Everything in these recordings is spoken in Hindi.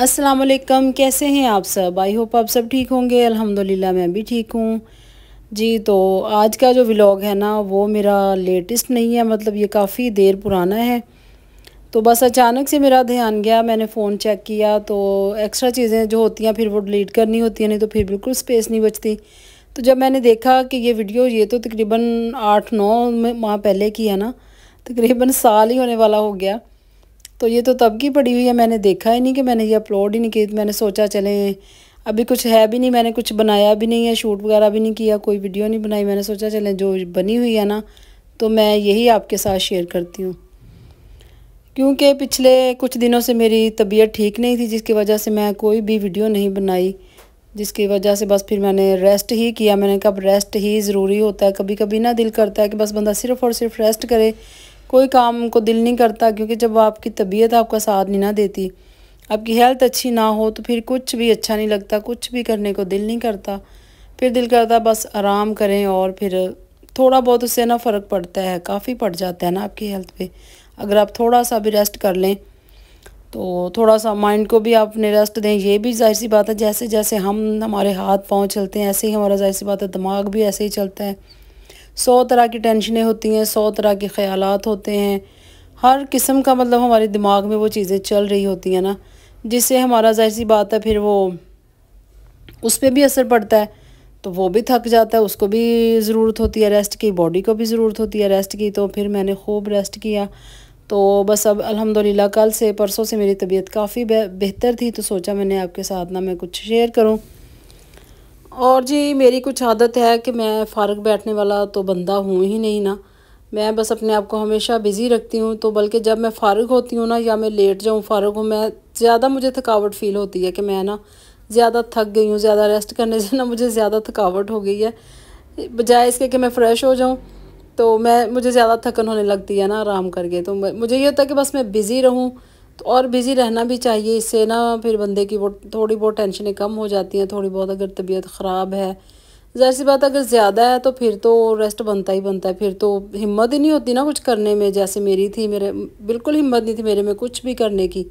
अस्सलाम वालेकुम कैसे हैं आप सब आई होप आप सब ठीक होंगे अल्हम्दुलिल्लाह मैं भी ठीक हूँ जी तो आज का जो व्लॉग है ना वो मेरा लेटेस्ट नहीं है मतलब ये काफ़ी देर पुराना है तो बस अचानक से मेरा ध्यान गया मैंने फ़ोन चेक किया तो एक्स्ट्रा चीज़ें जो होती हैं फिर वो डिलीट करनी होती हैं नहीं तो फिर बिल्कुल स्पेस नहीं बचती तो जब मैंने देखा कि ये वीडियो ये तो तकरीबन आठ नौ माह पहले की है ना तकरीबन साल ही होने वाला हो गया तो ये तो तब की पड़ी हुई है मैंने देखा ही नहीं कि मैंने ये अपलोड ही नहीं की मैंने सोचा चलें अभी कुछ है भी नहीं मैंने कुछ बनाया भी नहीं है शूट वगैरह भी नहीं किया कोई वीडियो नहीं बनाई मैंने सोचा चलें जो बनी हुई है ना तो मैं यही आपके साथ शेयर करती हूँ क्योंकि पिछले कुछ दिनों से मेरी तबीयत ठीक नहीं थी जिसकी वजह से मैं कोई भी वीडियो नहीं बनाई जिसकी वजह से बस फिर मैंने रेस्ट ही किया मैंने कहा रेस्ट ही ज़रूरी होता है कभी कभी ना दिल करता है कि बस बंदा सिर्फ़ और सिर्फ रेस्ट करे कोई काम को दिल नहीं करता क्योंकि जब आपकी तबीयत आपका साथ नहीं ना देती आपकी हेल्थ अच्छी ना हो तो फिर कुछ भी अच्छा नहीं लगता कुछ भी करने को दिल नहीं करता फिर दिल करता बस आराम करें और फिर थोड़ा बहुत उससे ना फ़र्क पड़ता है काफ़ी पड़ जाता है ना आपकी हेल्थ पे अगर आप थोड़ा सा भी रेस्ट कर लें तो थोड़ा सा माइंड को भी आपने रेस्ट दें ये भी जाहिर सी बात है जैसे जैसे हम हमारे हाथ पाँव चलते हैं ऐसे ही हमारा जाहिर सी बात है दिमाग भी ऐसे ही चलता है सौ तरह की टेंशनें होती हैं सौ तरह के ख्याल होते हैं हर किस्म का मतलब हमारे दिमाग में वो चीज़ें चल रही होती हैं ना जिससे हमारा जाहिर सी बात है फिर वो उस पर भी असर पड़ता है तो वो भी थक जाता है उसको भी ज़रूरत होती है रेस्ट की बॉडी को भी ज़रूरत होती है रेस्ट की तो फिर मैंने खूब रेस्ट किया तो बस अब अल्हम्दुलिल्लाह कल से परसों से मेरी तबीयत काफ़ी बेहतर थी तो सोचा मैंने आपके साथ ना मैं कुछ शेयर करूँ और जी मेरी कुछ आदत है कि मैं फारग बैठने वाला तो बंदा हूँ ही नहीं ना मैं बस अपने आप को हमेशा बिज़ी रखती हूँ तो बल्कि जब मैं फ़ारग होती हूँ ना या मैं लेट जाऊँ फ़ारग हूँ मैं ज़्यादा मुझे थकावट फ़ील होती है कि मैं ना ज़्यादा थक गई हूँ ज़्यादा रेस्ट करने से ना मुझे ज़्यादा थकावट हो गई है बजाय इसके कि मैं फ़्रेश हो जाऊँ तो मैं मुझे ज़्यादा थकन होने लगती है ना आराम करके तो मुझे ये होता है कि बस मैं बिज़ी रहूँ तो और बिज़ी रहना भी चाहिए इससे ना फिर बंदे की वो थोड़ी बहुत टेंशनें कम हो जाती हैं थोड़ी बहुत अगर तबीयत ख़राब है ज़ाहिर सी बात अगर ज़्यादा है तो फिर तो रेस्ट बनता ही बनता है फिर तो हिम्मत ही नहीं होती ना कुछ करने में जैसे मेरी थी मेरे बिल्कुल हिम्मत नहीं थी मेरे में कुछ भी करने की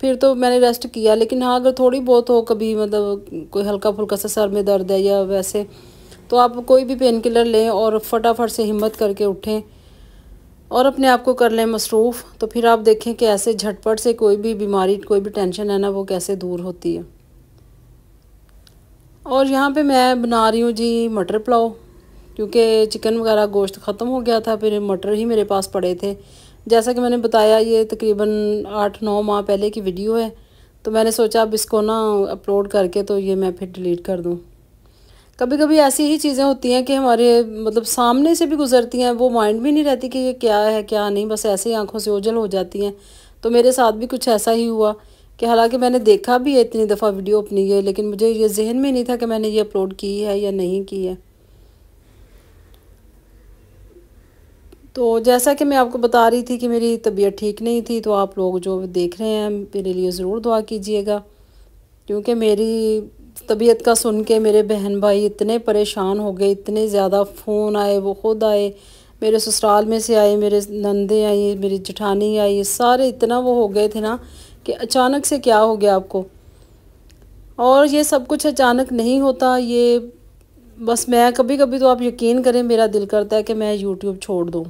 फिर तो मैंने रेस्ट किया लेकिन हाँ अगर थोड़ी बहुत हो कभी मतलब कोई हल्का फुल्का सा सर में दर्द है या वैसे तो आप कोई भी पेन किलर लें और फटाफट से हिम्मत करके उठें और अपने आप को कर लें मसरूफ़ तो फिर आप देखें कि ऐसे झटपट से कोई भी बीमारी कोई भी टेंशन है ना वो कैसे दूर होती है और यहाँ पे मैं बना रही हूँ जी मटर पुलाव क्योंकि चिकन वगैरह गोश्त ख़त्म हो गया था फिर मटर ही मेरे पास पड़े थे जैसा कि मैंने बताया ये तकरीबन आठ नौ माह पहले की वीडियो है तो मैंने सोचा अब इसको ना अपलोड करके तो ये मैं फिर डिलीट कर दूँ कभी कभी ऐसी ही चीज़ें होती हैं कि हमारे मतलब सामने से भी गुजरती हैं वो माइंड भी नहीं रहती कि ये क्या है क्या नहीं बस ऐसे ही आँखों से ओझल हो जाती हैं तो मेरे साथ भी कुछ ऐसा ही हुआ कि हालांकि मैंने देखा भी है इतनी दफ़ा वीडियो अपनी ये लेकिन मुझे ये जहन में नहीं था कि मैंने ये अपलोड की है या नहीं की है तो जैसा कि मैं आपको बता रही थी कि मेरी तबीयत ठीक नहीं थी तो आप लोग जो देख रहे हैं मेरे लिए ज़रूर दुआ कीजिएगा क्योंकि मेरी तबीयत का सुन के मेरे बहन भाई इतने परेशान हो गए इतने ज़्यादा फ़ोन आए वो खुद आए मेरे ससुराल में से आए मेरे नंदे आई मेरी जठानी आई सारे इतना वो हो गए थे ना कि अचानक से क्या हो गया आपको और ये सब कुछ अचानक नहीं होता ये बस मैं कभी कभी तो आप यकीन करें मेरा दिल करता है कि मैं यूट्यूब छोड़ दूँ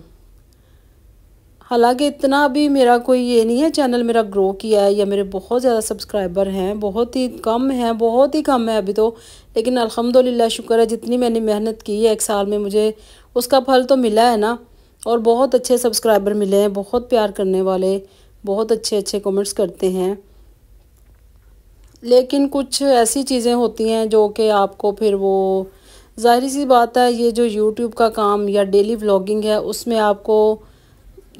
हालांकि इतना भी मेरा कोई ये नहीं है चैनल मेरा ग्रो किया है या मेरे बहुत ज़्यादा सब्सक्राइबर हैं बहुत ही कम हैं बहुत ही कम है अभी तो लेकिन अल्हम्दुलिल्लाह शुक्र है जितनी मैंने मेहनत की है एक साल में मुझे उसका फल तो मिला है ना और बहुत अच्छे सब्सक्राइबर मिले हैं बहुत प्यार करने वाले बहुत अच्छे अच्छे कॉमेंट्स करते हैं लेकिन कुछ ऐसी चीज़ें होती हैं जो कि आपको फिर वो जाहिर सी बात है ये जो यूट्यूब का काम या डेली व्लॉगिंग है उसमें आपको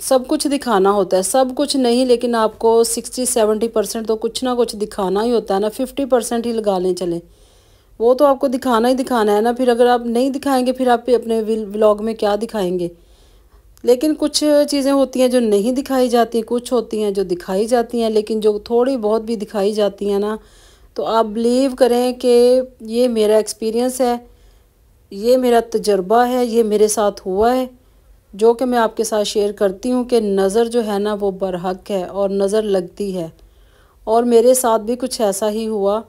सब कुछ दिखाना होता है सब कुछ नहीं लेकिन आपको सिक्सटी सेवेंटी परसेंट तो कुछ ना कुछ दिखाना ही होता है ना फिफ्टी परसेंट ही लगा लें चले वो तो आपको दिखाना ही दिखाना है ना फिर अगर आप नहीं दिखाएंगे फिर आप अपने व्लॉग में क्या दिखाएंगे लेकिन कुछ चीज़ें होती हैं जो नहीं दिखाई जाती कुछ होती हैं जो दिखाई जाती हैं लेकिन जो थोड़ी बहुत भी दिखाई जाती हैं ना तो आप बिलीव करें कि ये मेरा एक्सपीरियंस है ये मेरा तजर्बा है ये मेरे साथ हुआ है जो कि मैं आपके साथ शेयर करती हूँ कि नज़र जो है ना वो बरहक है और नज़र लगती है और मेरे साथ भी कुछ ऐसा ही हुआ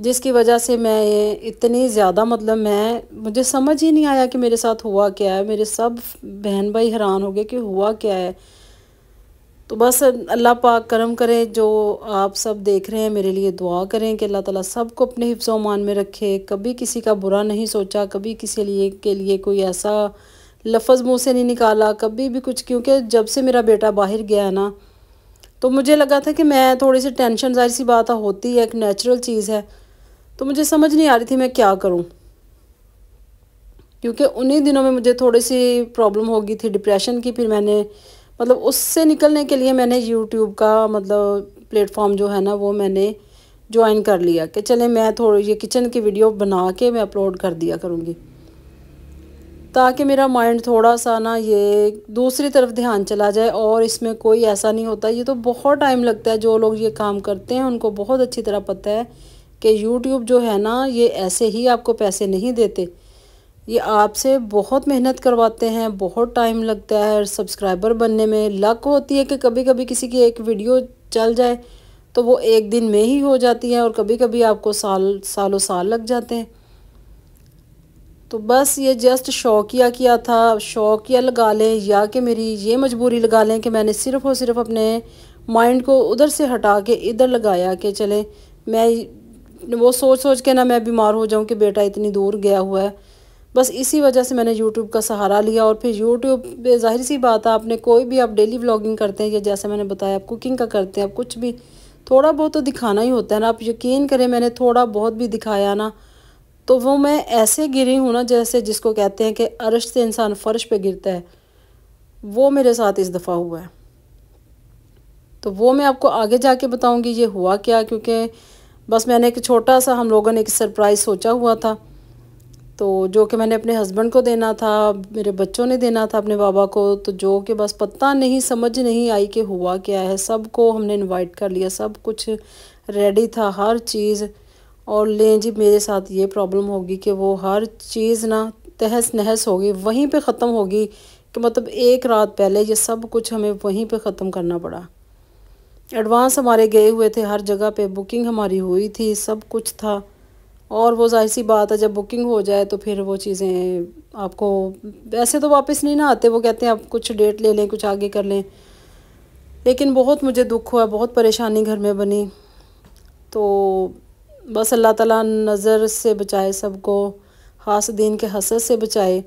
जिसकी वजह से मैं इतनी ज़्यादा मतलब मैं मुझे समझ ही नहीं आया कि मेरे साथ हुआ क्या है मेरे सब बहन भाई हैरान हो गए कि हुआ क्या है तो बस अल्लाह पाक करम करें जो आप सब देख रहे हैं मेरे लिए दुआ करें कि अल्लाह ताला सबको अपने हिफ्ज़ मान में रखे कभी किसी का बुरा नहीं सोचा कभी किसी लिए के लिए कोई ऐसा लफज मुँह से नहीं निकाला कभी भी कुछ क्योंकि जब से मेरा बेटा बाहर गया है ना तो मुझे लगा था कि मैं थोड़ी सी टेंशन जाहिर सी बात होती है एक नेचुरल चीज़ है तो मुझे समझ नहीं आ रही थी मैं क्या करूं क्योंकि उन्हीं दिनों में मुझे थोड़ी सी प्रॉब्लम हो गई थी डिप्रेशन की फिर मैंने मतलब उससे निकलने के लिए मैंने यूट्यूब का मतलब प्लेटफॉर्म जो है ना वो मैंने ज्वाइन कर लिया कि चले मैं थोड़ी ये किचन की वीडियो बना के मैं अपलोड कर दिया करूँगी ताकि मेरा माइंड थोड़ा सा ना ये दूसरी तरफ ध्यान चला जाए और इसमें कोई ऐसा नहीं होता ये तो बहुत टाइम लगता है जो लोग ये काम करते हैं उनको बहुत अच्छी तरह पता है कि यूट्यूब जो है ना ये ऐसे ही आपको पैसे नहीं देते ये आपसे बहुत मेहनत करवाते हैं बहुत टाइम लगता है सब्सक्राइबर बनने में लक होती है कि कभी कभी किसी की एक वीडियो चल जाए तो वो एक दिन में ही हो जाती है और कभी कभी आपको साल सालों साल लग जाते हैं तो बस ये जस्ट शौकिया किया था शौकिया लगा लें या कि मेरी ये मजबूरी लगा लें कि मैंने सिर्फ़ और सिर्फ अपने माइंड को उधर से हटा के इधर लगाया कि चले मैं वो सोच सोच के ना मैं बीमार हो जाऊं कि बेटा इतनी दूर गया हुआ है बस इसी वजह से मैंने यूट्यूब का सहारा लिया और फिर यूट्यूब पे जाहिर सी बात है आपने कोई भी आप डेली व्लॉगिंग करते हैं या जैसे मैंने बताया आप कुकिंग का करते हैं आप कुछ भी थोड़ा बहुत तो दिखाना ही होता है ना आप यकीन करें मैंने थोड़ा बहुत भी दिखाया ना तो वो मैं ऐसे गिरी हूँ ना जैसे जिसको कहते हैं कि अरश से इंसान फ़र्श पे गिरता है वो मेरे साथ इस दफ़ा हुआ है तो वो मैं आपको आगे जाके बताऊँगी ये हुआ क्या क्योंकि बस मैंने एक छोटा सा हम लोगों ने एक सरप्राइज़ सोचा हुआ था तो जो कि मैंने अपने हस्बैंड को देना था मेरे बच्चों ने देना था अपने बाबा को तो जो कि बस पता नहीं समझ नहीं आई कि हुआ क्या है सबको हमने इनवाइट कर लिया सब कुछ रेडी था हर चीज़ और लें जी मेरे साथ ये प्रॉब्लम होगी कि वो हर चीज़ ना तहस नहस होगी वहीं पे ख़त्म होगी कि मतलब एक रात पहले ये सब कुछ हमें वहीं पे ख़त्म करना पड़ा एडवांस हमारे गए हुए थे हर जगह पे बुकिंग हमारी हुई थी सब कुछ था और वो जाहिर सी बात है जब बुकिंग हो जाए तो फिर वो चीज़ें आपको वैसे तो वापस नहीं ना आते वो कहते हैं आप कुछ डेट ले लें कुछ आगे कर लें लेकिन बहुत मुझे दुख हुआ बहुत परेशानी घर में बनी तो बस अल्लाह ताला नज़र से बचाए सबको खास दीन के हसद से बचाए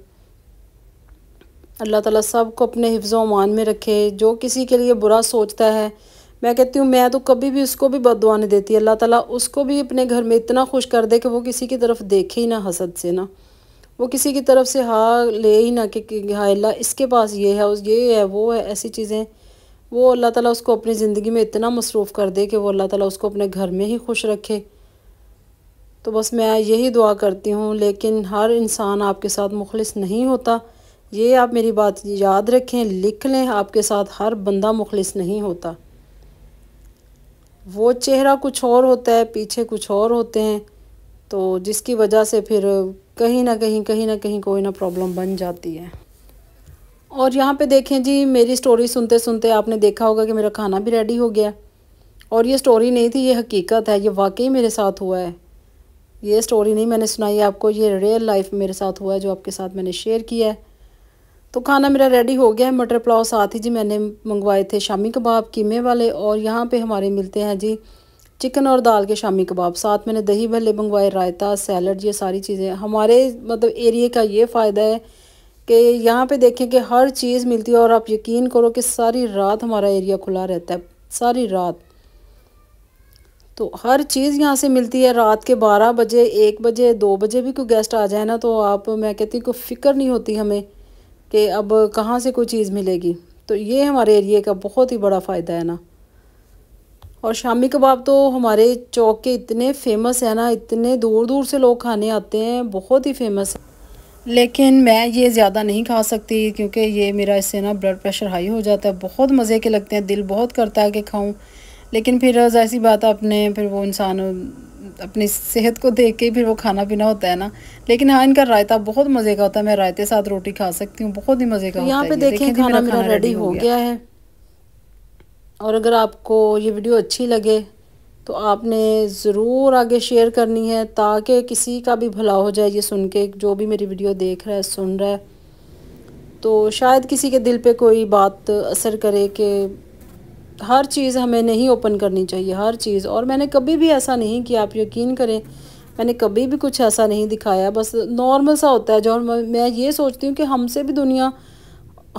अल्लाह ताला सबको अपने हिफ्ज़ अमान में रखे जो किसी के लिए बुरा सोचता है मैं कहती हूँ मैं तो कभी भी उसको भी बद नहीं देती अल्लाह ताला उसको भी अपने घर में इतना खुश कर दे कि वो किसी की तरफ देखे ही ना हसद से ना वो किसी की तरफ से हा ले ही ना कि हाँ अल्लाह इसके पास ये है उस ये है वो है ऐसी चीज़ें वो अल्लाह ताला उसको अपनी ज़िंदगी में इतना मसरूफ़ कर दे कि वो अल्लाह ताला उसको अपने घर में ही खुश रखे तो बस मैं यही दुआ करती हूँ लेकिन हर इंसान आपके साथ मुखलिस नहीं होता ये आप मेरी बात याद रखें लिख लें आपके साथ हर बंदा मुखलिस नहीं होता वो चेहरा कुछ और होता है पीछे कुछ और होते हैं तो जिसकी वजह से फिर कहीं ना कहीं कहीं ना कहीं कोई ना प्रॉब्लम बन जाती है और यहाँ पे देखें जी मेरी स्टोरी सुनते सुनते आपने देखा होगा कि मेरा खाना भी रेडी हो गया और ये स्टोरी नहीं थी ये हकीकत है ये वाकई मेरे साथ हुआ है ये स्टोरी नहीं मैंने सुनाई आपको ये रियल लाइफ मेरे साथ हुआ है जो आपके साथ मैंने शेयर किया है तो खाना मेरा रेडी हो गया है मटर पुलाव साथ ही जी मैंने मंगवाए थे शामी कबाब कीमे वाले और यहाँ पे हमारे मिलते हैं जी चिकन और दाल के शामी कबाब साथ मैंने दही भले मंगवाए रायता सैलड ये सारी चीज़ें हमारे मतलब एरिए का ये फ़ायदा है कि यहाँ पे देखें कि हर चीज़ मिलती है और आप यकीन करो कि सारी रात हमारा एरिया खुला रहता है सारी रात तो हर चीज़ यहाँ से मिलती है रात के बारह बजे एक बजे दो बजे भी कोई गेस्ट आ जाए ना तो आप मैं कहती कोई फ़िक्र नहीं होती हमें कि अब कहाँ से कोई चीज़ मिलेगी तो ये हमारे एरिए का बहुत ही बड़ा फ़ायदा है ना और शामी कबाब तो हमारे चौक के इतने फेमस है ना इतने दूर दूर से लोग खाने आते हैं बहुत ही फेमस है लेकिन मैं ये ज़्यादा नहीं खा सकती क्योंकि ये मेरा इससे ना ब्लड प्रेशर हाई हो जाता है बहुत मज़े के लगते हैं दिल बहुत करता है कि खाऊं लेकिन फिर ऐसी बात अपने फिर वो इंसान अपनी सेहत को देख के फिर वो खाना पीना होता है ना लेकिन हाँ इनका रायता बहुत मज़े का होता है मैं रायते साथ रोटी खा सकती हूँ बहुत ही मज़े का तो यहाँ पे देखिए देखें खाना मेरा रेडी हो गया है और अगर आपको ये वीडियो अच्छी लगे तो आपने ज़रूर आगे शेयर करनी है ताकि किसी का भी भला हो जाए ये सुन के जो भी मेरी वीडियो देख रहा है सुन रहा है तो शायद किसी के दिल पे कोई बात असर करे कि हर चीज़ हमें नहीं ओपन करनी चाहिए हर चीज़ और मैंने कभी भी ऐसा नहीं किया आप यकीन करें मैंने कभी भी कुछ ऐसा नहीं दिखाया बस नॉर्मल सा होता है जो मैं ये सोचती हूँ कि हमसे भी दुनिया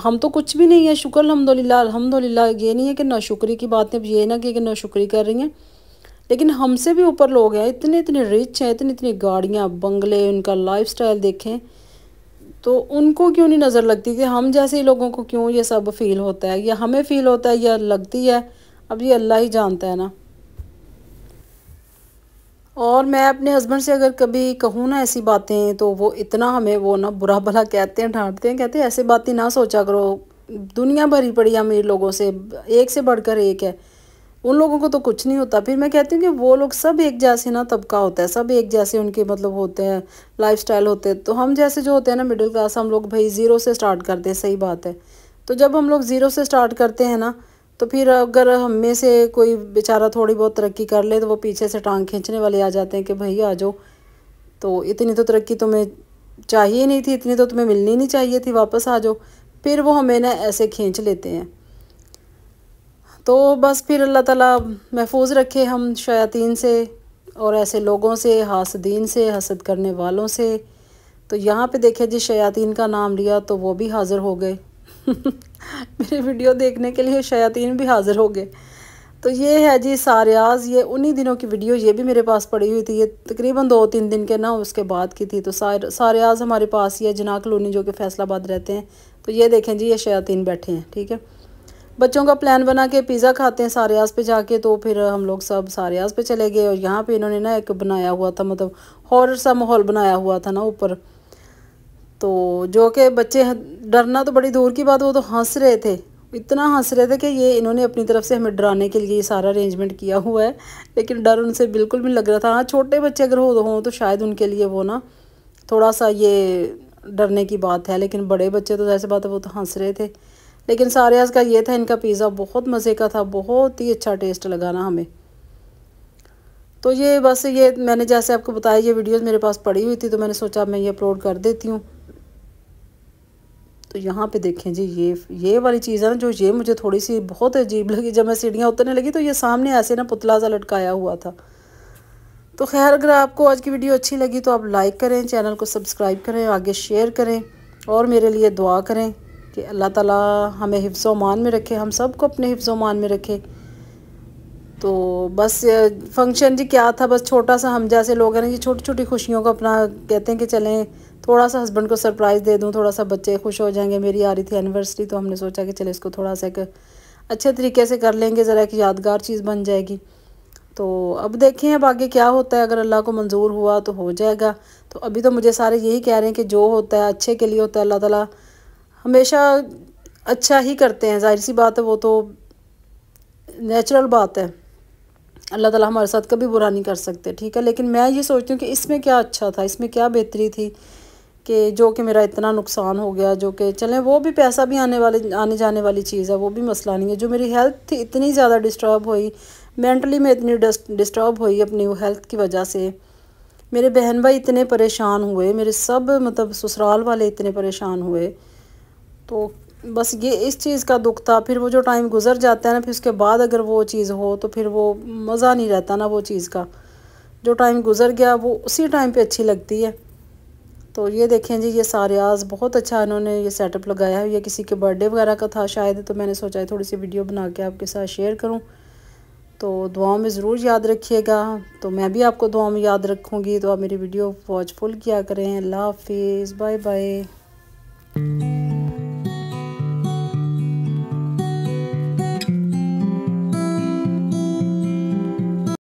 हम तो कुछ भी नहीं है शुक्र अलहमदिल्ला अलहमदिल्ला ये नहीं है कि शुक्री की बात अब ये ना कि शुक्री कर रही हैं लेकिन हमसे भी ऊपर लोग हैं इतने इतने रिच हैं इतनी इतनी गाड़ियाँ बंगले उनका लाइफ स्टाइल देखें तो उनको क्यों नहीं नज़र लगती कि हम जैसे लोगों को क्यों ये सब फील होता है या हमें फील होता है या लगती है अब ये अल्लाह ही जानता है ना और मैं अपने हस्बैंड से अगर कभी कहूँ ना ऐसी बातें तो वो इतना हमें वो ना बुरा भला कहते हैं ढांटते हैं कहते हैं ऐसी बातें ना सोचा करो दुनिया भरी पड़ी अमीर लोगों से एक से बढ़कर एक है उन लोगों को तो कुछ नहीं होता फिर मैं कहती हूँ कि वो लोग सब एक जैसे ना तबका होता है सब एक जैसे उनके मतलब होते हैं लाइफ होते हैं तो हम जैसे जो होते हैं ना मिडिल क्लास हम लोग भाई ज़ीरो से स्टार्ट करते हैं सही बात है तो जब हम लोग ज़ीरो से स्टार्ट करते हैं ना तो फिर अगर हम में से कोई बेचारा थोड़ी बहुत तरक्की कर ले तो वो पीछे से टांग खींचने वाले आ जाते हैं कि भाई आ जाओ तो इतनी तो तरक्की तुम्हें चाहिए नहीं थी इतनी तो तुम्हें मिलनी नहीं चाहिए थी वापस आ जाओ फिर वो हमें ना ऐसे खींच लेते हैं तो बस फिर अल्लाह ताला महफूज रखे हम शयातीन से और ऐसे लोगों से हासदीन से हसद करने वालों से तो यहाँ पे देखे जी शयातीन का नाम लिया तो वो भी हाज़िर हो गए मेरे वीडियो देखने के लिए शयातीन भी हाज़िर हो गए तो ये है जी सारियाज ये उन्हीं दिनों की वीडियो ये भी मेरे पास पड़ी हुई थी ये तकरीबन दो तीन दिन के ना उसके बाद की थी तो सारियाज हमारे पास ही है जना कलोनी जो कि फैसलाबाद रहते हैं तो ये देखें जी ये शयातीन बैठे हैं ठीक है बच्चों का प्लान बना के पिज़्ज़ा खाते हैं सारे आस पे जाके तो फिर हम लोग सब सारे आस पे चले गए और यहाँ पे इन्होंने ना एक बनाया हुआ था मतलब हॉरर सा माहौल बनाया हुआ था ना ऊपर तो जो कि बच्चे डरना तो बड़ी दूर की बात वो तो हंस रहे थे इतना हंस रहे थे कि ये इन्होंने अपनी तरफ से हमें डराने के लिए सारा अरेंजमेंट किया हुआ है लेकिन डर उनसे बिल्कुल भी लग रहा था हाँ छोटे बच्चे अगर हो हों तो शायद उनके लिए वो ना थोड़ा सा ये डरने की बात है लेकिन बड़े बच्चे तो जैसे बात है वो तो हंस रहे थे लेकिन सारियाज़ का ये था इनका पिज़्ज़ा बहुत मज़े का था बहुत ही अच्छा टेस्ट लगा ना हमें तो ये बस ये मैंने जैसे आपको बताया ये वीडियोस मेरे पास पड़ी हुई थी तो मैंने सोचा मैं ये अपलोड कर देती हूँ तो यहाँ पे देखें जी ये ये वाली चीज़ है ना जो ये मुझे थोड़ी सी बहुत अजीब लगी जब मैं सीढ़ियाँ उतरने लगी तो ये सामने ऐसे ना पुतला सा लटकाया हुआ था तो खैर अगर आपको आज की वीडियो अच्छी लगी तो आप लाइक करें चैनल को सब्सक्राइब करें आगे शेयर करें और मेरे लिए दुआ करें कि अल्लाह ताला हमें हिफ्ज़ मान में रखे हम सबको अपने हिफ्ज़ मान में रखे तो बस फंक्शन जी क्या था बस छोटा सा हम जैसे लोग हैं ना कि छोटी छोटी खुशियों को अपना कहते हैं कि चलें थोड़ा सा हस्बैंड को सरप्राइज़ दे दूँ थोड़ा सा बच्चे खुश हो जाएंगे मेरी आ रही थी एनिवर्सरी तो हमने सोचा कि चले इसको थोड़ा सा एक अच्छे तरीके से कर लेंगे ज़रा एक यादगार चीज़ बन जाएगी तो अब देखें अब आगे क्या होता है अगर अल्लाह को मंजूर हुआ तो हो जाएगा तो अभी तो मुझे सारे यही कह रहे हैं कि जो होता है अच्छे के लिए होता है अल्लाह तला हमेशा अच्छा ही करते हैं जाहिर सी बात है वो तो नेचुरल बात है अल्लाह ताला हमारे साथ कभी बुरा नहीं कर सकते ठीक है लेकिन मैं ये सोचती हूँ कि इसमें क्या अच्छा था इसमें क्या बेहतरी थी कि जो कि मेरा इतना नुकसान हो गया जो कि चलें वो भी पैसा भी आने वाले आने जाने वाली चीज़ है वो भी मसला नहीं है जो मेरी हेल्थ थी इतनी ज़्यादा डिस्टर्ब हुई मेंटली मैं इतनी डिस्टर्ब हुई अपनी हेल्थ की वजह से मेरे बहन भाई इतने परेशान हुए मेरे सब मतलब ससुराल वाले इतने परेशान हुए तो बस ये इस चीज़ का दुख था फिर वो जो टाइम गुजर जाता है ना फिर उसके बाद अगर वो चीज़ हो तो फिर वो मज़ा नहीं रहता ना वो चीज़ का जो टाइम गुजर गया वो उसी टाइम पे अच्छी लगती है तो ये देखें जी ये सारियाज बहुत अच्छा इन्होंने ये सेटअप लगाया है ये किसी के बर्थडे वगैरह का था शायद तो मैंने सोचा थोड़ी सी वीडियो बना के आपके साथ शेयर करूँ तो दुआओं में ज़रूर याद रखिएगा तो मैं भी आपको दुआओं में याद रखूँगी तो आप मेरी वीडियो वॉचफुल किया करें अल्लाह हाफिज़ बाय बाय